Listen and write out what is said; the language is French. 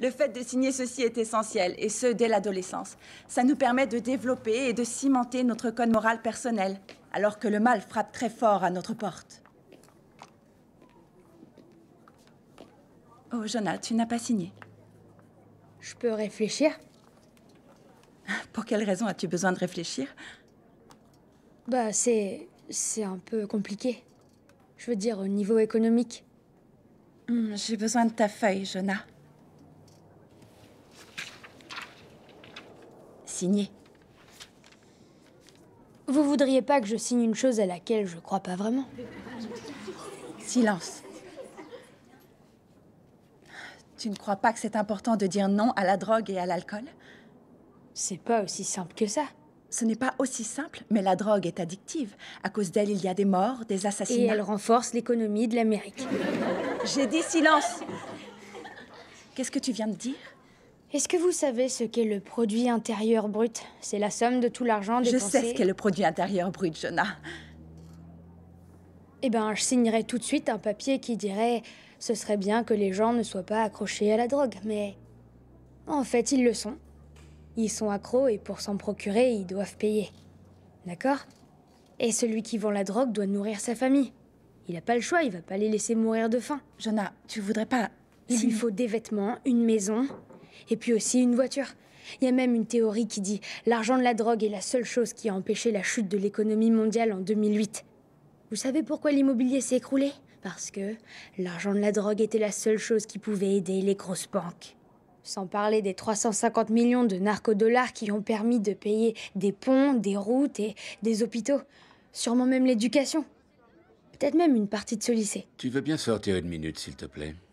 Le fait de signer ceci est essentiel, et ce, dès l'adolescence. Ça nous permet de développer et de cimenter notre code moral personnel, alors que le mal frappe très fort à notre porte. Oh, Jonah, tu n'as pas signé. Je peux réfléchir Pour quelle raison as-tu besoin de réfléchir Bah, c'est... c'est un peu compliqué. Je veux dire, au niveau économique. Hmm, j'ai besoin de ta feuille, Jonah. signer. Vous voudriez pas que je signe une chose à laquelle je crois pas vraiment Silence. Tu ne crois pas que c'est important de dire non à la drogue et à l'alcool C'est pas aussi simple que ça. Ce n'est pas aussi simple, mais la drogue est addictive. À cause d'elle, il y a des morts, des assassinats. Et elle renforce l'économie de l'Amérique. J'ai dit silence. Qu'est-ce que tu viens de dire est-ce que vous savez ce qu'est le produit intérieur brut C'est la somme de tout l'argent dépensé... Je sais ce qu'est le produit intérieur brut, Jonah. Eh ben, je signerai tout de suite un papier qui dirait « Ce serait bien que les gens ne soient pas accrochés à la drogue », mais... En fait, ils le sont. Ils sont accros et pour s'en procurer, ils doivent payer. D'accord Et celui qui vend la drogue doit nourrir sa famille. Il n'a pas le choix, il va pas les laisser mourir de faim. Jonah, tu voudrais pas... Il faut des vêtements, une maison, et puis aussi une voiture. Il y a même une théorie qui dit l'argent de la drogue est la seule chose qui a empêché la chute de l'économie mondiale en 2008. Vous savez pourquoi l'immobilier s'est écroulé Parce que l'argent de la drogue était la seule chose qui pouvait aider les grosses banques. Sans parler des 350 millions de narcodollars qui ont permis de payer des ponts, des routes et des hôpitaux. Sûrement même l'éducation. Peut-être même une partie de ce lycée. Tu veux bien sortir une minute, s'il te plaît